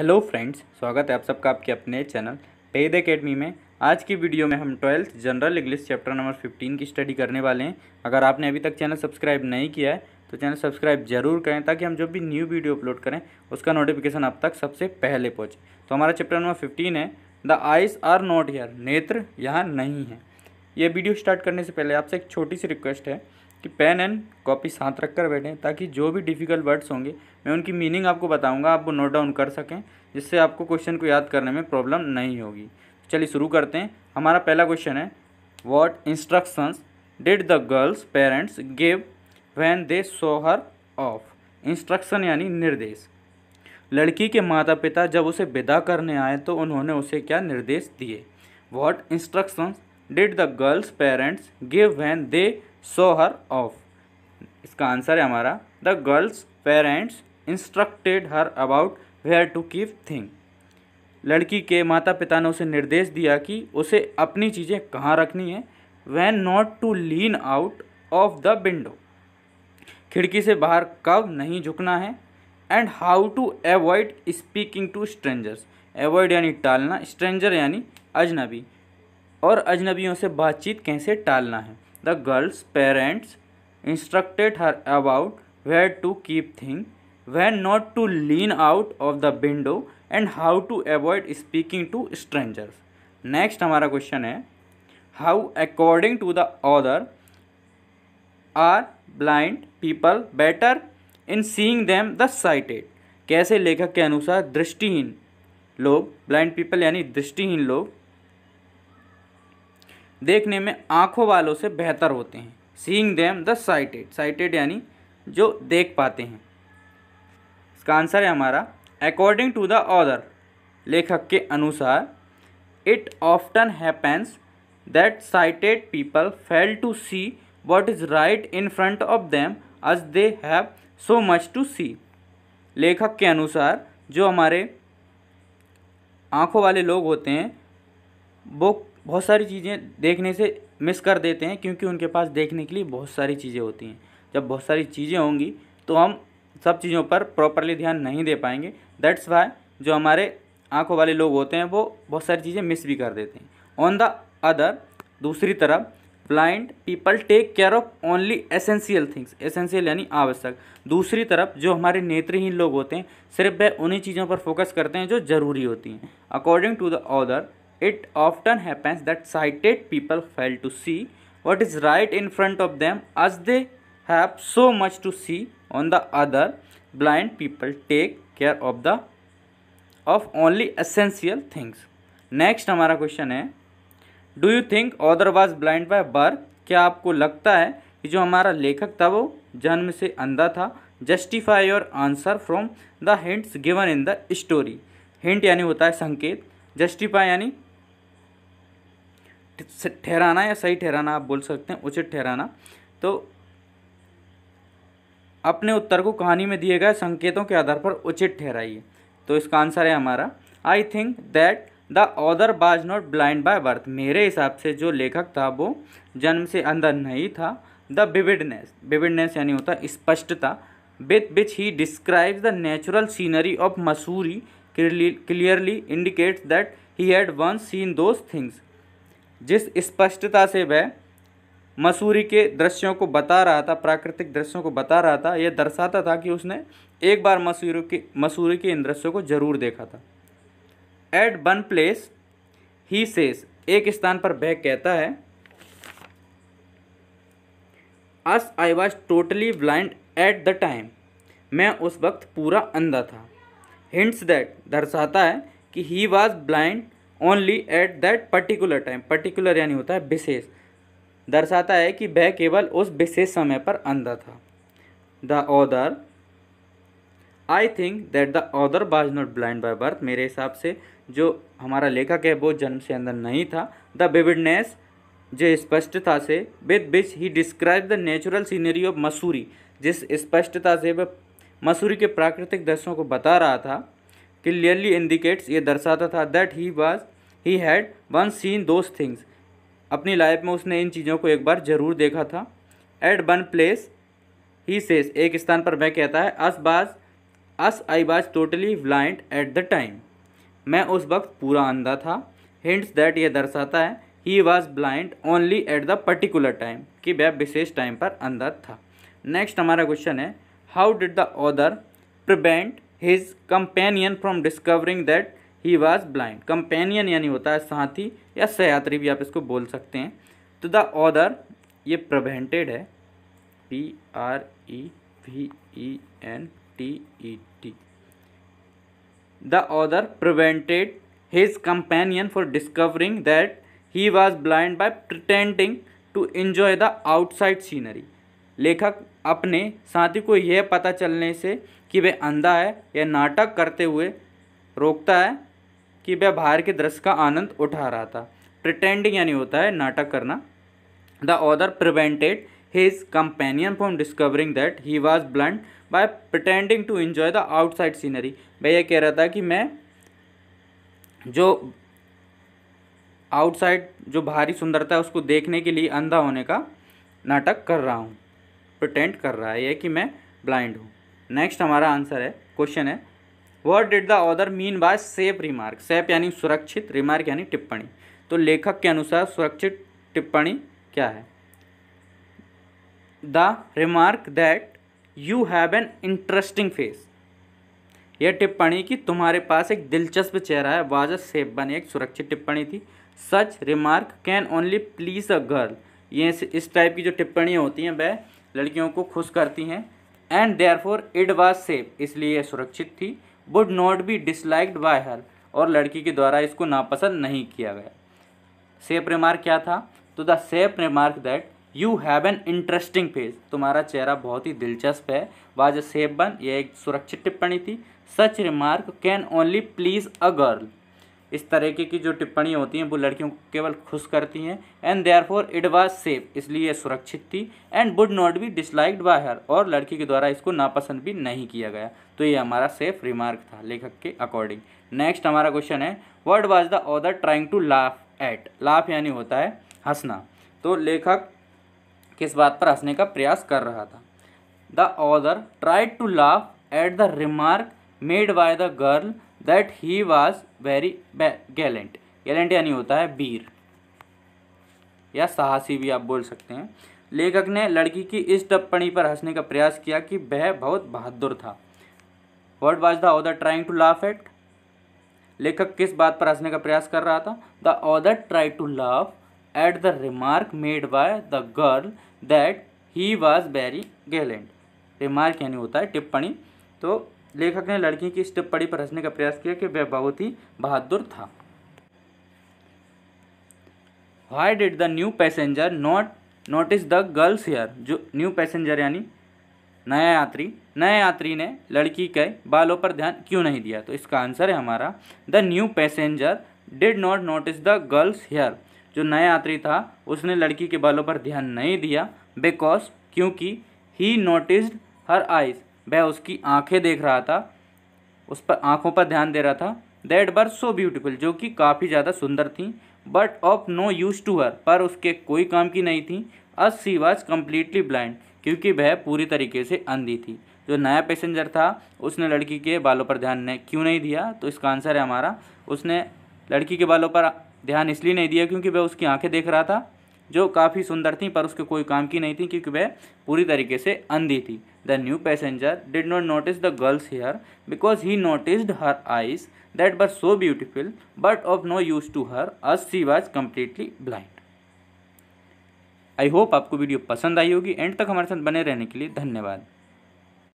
hello friends स्वागत है आप सबका आपके अपने चैनल पेद एकेडमी में आज की वीडियो में हम twelfth general English chapter number fifteen की स्टडी करने वाले हैं अगर आपने अभी तक चैनल सब्सक्राइब नहीं किया है तो चैनल सब्सक्राइब जरूर करें ताकि हम जो भी न्यू वीडियो अपलोड करें उसका नोटिफिकेशन आप तक सबसे पहले पहुँचे तो हमारा चैप्टर नंबर फिफ्टीन है the eyes are not here नेत्र यहाँ नहीं है ये वीडियो स्टार्ट करने से पहले आपसे एक छोटी सी रिक्वेस्ट है कि पेन एंड कॉपी साथ रख कर बैठें ताकि जो भी डिफ़िकल्ट वर्ड्स होंगे मैं उनकी मीनिंग आपको बताऊंगा आप वो नोट डाउन कर सकें जिससे आपको क्वेश्चन को याद करने में प्रॉब्लम नहीं होगी चलिए शुरू करते हैं हमारा पहला क्वेश्चन है what instructions did the girl's parents give when they saw her off instruction यानी निर्देश लड़की के माता पिता जब उसे विदा करने आए तो उन्होंने उसे क्या निर्देश दिए what instructions did the girl's parents give when they saw her off इसका आंसर है हमारा the girl's parents instructed her about where to keep thing लड़की के माता पिता ने उसे निर्देश दिया कि उसे अपनी चीज़ें कहाँ रखनी है when not to lean out of the window खिड़की से बाहर कब नहीं झुकना है and how to avoid speaking to strangers avoid यानी टालना स्ट्रेंजर यानी अजनबी और अजनबियों से बातचीत कैसे टालना है the girl's parents instructed her about where to keep thing when not to lean out of the window and how to avoid speaking to strangers next हमारा क्वेश्चन है how according to the author are blind people better in seeing them the sighted कैसे लेखक के अनुसार दृष्टिहीन लोग blind people यानी दृष्टिहीन लोग देखने में आँखों वालों से बेहतर होते हैं seeing them the sighted sighted यानी जो देख पाते हैं इसका आंसर है हमारा अकॉर्डिंग टू द ऑदर लेखक के अनुसार it often happens that sighted people fail to see what is right in front of them as they have so much to see लेखक के अनुसार जो हमारे आँखों वाले लोग होते हैं वो बहुत सारी चीज़ें देखने से मिस कर देते हैं क्योंकि उनके पास देखने के लिए बहुत सारी चीज़ें होती हैं जब बहुत सारी चीज़ें होंगी तो हम सब चीज़ों पर प्रॉपरली ध्यान नहीं दे पाएंगे दैट्स वाई जो हमारे आँखों वाले लोग होते हैं वो बहुत सारी चीज़ें मिस भी कर देते हैं ऑन द अदर दूसरी तरफ blind people take care of only essential things essential यानी आवश्यक दूसरी तरफ जो हमारे नेत्रहीन लोग होते हैं सिर्फ वह उन्हीं चीज़ों पर फोकस करते हैं जो ज़रूरी होती हैं according to the author it often happens that sighted people fail to see what is right in front of them as they have so much to see on the other blind people take care of the of only essential things next हमारा question है do you think author was blind by birth क्या आपको लगता है कि जो हमारा लेखक था वो जन्म से अंधा था justify your answer from the hints given in the story hint यानी होता है संकेत जस्टिफाई यानी ठहराना या सही ठहराना आप बोल सकते हैं उचित ठहराना तो अपने उत्तर को कहानी में दिए गए संकेतों के आधार पर उचित ठहराइए तो इसका आंसर है हमारा I think that the author was not blind by birth मेरे हिसाब से जो लेखक था वो जन्म से अंधा नहीं था द विविडनेस विविडनेस यानी होता स्पष्टता with which he describes the natural scenery of Mussoorie clearly indicates that he had once seen those things जिस स्पष्टता से वह मसूरी के दृश्यों को बता रहा था प्राकृतिक दृश्यों को बता रहा था यह दर्शाता था कि उसने एक बार मसूरी के मसूरी के इन दृश्यों को जरूर देखा था at one place he says एक स्थान पर वह कहता है as I was totally blind at the time मैं उस वक्त पूरा अंधा था हिंट्स दैट दर्शाता है कि he was blind only at that particular time particular यानी होता है विशेष दर्शाता है कि वह केवल उस विशेष समय पर अंधा था the author I think that the author was not blind by birth मेरे हिसाब से जो हमारा लेखक है वो जन्म से अंदर नहीं था द विविडनेस जो स्पष्टता से with which he describe the natural scenery of Mussoorie जिस स्पष्टता से वह मसूरी के प्राकृतिक दृश्यों को बता रहा था क्लियरली इंडिकेट्स ये दर्शाता था that he was he had one seen those things अपनी लाइफ में उसने इन चीज़ों को एक बार ज़रूर देखा था at one place he says एक स्थान पर वह कहता है अस बाज as I was totally blind at the time मैं उस वक्त पूरा अंधा था हिंट्स दैट ये दर्शाता है he was blind only at the particular time कि वह विशेष टाइम पर अंधा था नेक्स्ट हमारा क्वेश्चन है how did the author prevent his companion from discovering that he was blind companion यानी होता है साथी या सयात्री भी आप इसको बोल सकते हैं तो द ऑदर ये प्रवेंटेड है P R E V E N T E D the author prevented his companion for discovering that he was blind by pretending to enjoy the outside scenery लेखक अपने साथी को यह पता चलने से कि वह अंधा है या नाटक करते हुए रोकता है कि वह बाहर के दृश्य का आनंद उठा रहा था प्रिटेंडिंग यानी होता है नाटक करना the author prevented his companion from discovering that he was blunt by pretending to enjoy the outside scenery वह यह कह रहा था कि मैं जो आउटसाइड जो भारी सुंदरता है उसको देखने के लिए अंधा होने का नाटक कर रहा हूँ प्रटेंट कर रहा है ये कि मैं ब्लाइंड हूँ नेक्स्ट हमारा आंसर है क्वेश्चन है what did the author mean by safe remark safe यानी सुरक्षित रिमार्क यानी टिप्पणी तो लेखक के अनुसार सुरक्षित टिप्पणी क्या है the remark that you have an interesting face यह टिप्पणी कि तुम्हारे पास एक दिलचस्प चेहरा है वाज अ सेप बनी एक सुरक्षित टिप्पणी थी such remark can only please a girl ये इस टाइप की जो टिप्पणियाँ होती हैं वह लड़कियों को खुश करती हैं and therefore it was safe इसलिए यह सुरक्षित थी would not be disliked by her और लड़की के द्वारा इसको नापसंद नहीं किया गया सेफ रिमार्क क्या था तो the safe remark that you have an interesting face तुम्हारा चेहरा बहुत ही दिलचस्प है वाज अ सेफ बन यह एक सुरक्षित टिप्पणी थी such remark can only please a girl इस तरीके की जो टिप्पणी होती हैं वो लड़कियों को केवल खुश करती हैं and therefore it was safe इसलिए ये सुरक्षित थी and would not be disliked by her और लड़की के द्वारा इसको नापसंद भी नहीं किया गया तो ये हमारा सेफ रिमार्क था लेखक के अकॉर्डिंग नेक्स्ट हमारा क्वेश्चन है word was the author trying to laugh at laugh यानी होता है हंसना तो लेखक किस बात पर हंसने का प्रयास कर रहा था the author tried to laugh at the remark made by the girl that he was very gallant gallant यानी होता है वीर या साहसी भी आप बोल सकते हैं लेखक ने लड़की की इस टिप्पणी पर हंसने का प्रयास किया कि वह बहुत बहादुर था word was the author trying to laugh at लेखक किस बात पर हंसने का प्रयास कर रहा था the author try to laugh at the remark made by the girl that he was very gallant remark यानी होता है टिप्पणी तो लेखक ने लड़की की इस टिप्पणी पर हंसने का प्रयास किया कि वह बहुत ही बहादुर था why did the new passenger not notice the girl's hair जो न्यू पैसेंजर यानी नया यात्री नए यात्री ने लड़की के बालों पर ध्यान क्यों नहीं दिया तो इसका आंसर है हमारा the new passenger did not notice the girl's hair जो नया यात्री था उसने लड़की के बालों पर ध्यान नहीं दिया बिकॉज क्योंकि ही नोटिस्ड हर आइज वह उसकी आंखें देख रहा था उस पर आंखों पर ध्यान दे रहा था दैट बर सो ब्यूटिफुल जो कि काफ़ी ज़्यादा सुंदर थी but of no use to her पर उसके कोई काम की नहीं थी as she was completely blind क्योंकि वह पूरी तरीके से अंधी थी जो नया पैसेंजर था उसने लड़की के बालों पर ध्यान नहीं क्यों नहीं दिया तो इसका आंसर है हमारा उसने लड़की के बालों पर ध्यान इसलिए नहीं दिया क्योंकि वह उसकी आंखें देख रहा था जो काफ़ी सुंदर थी पर उसके कोई काम की नहीं थी क्योंकि वह पूरी तरीके से अंधी थी the new passenger did not notice the girl's hair because he noticed her eyes that were so beautiful but of no use to her as she was completely blind I hope आपको video पसंद आई होगी and तक हमारे साथ बने रहने के लिए धन्यवाद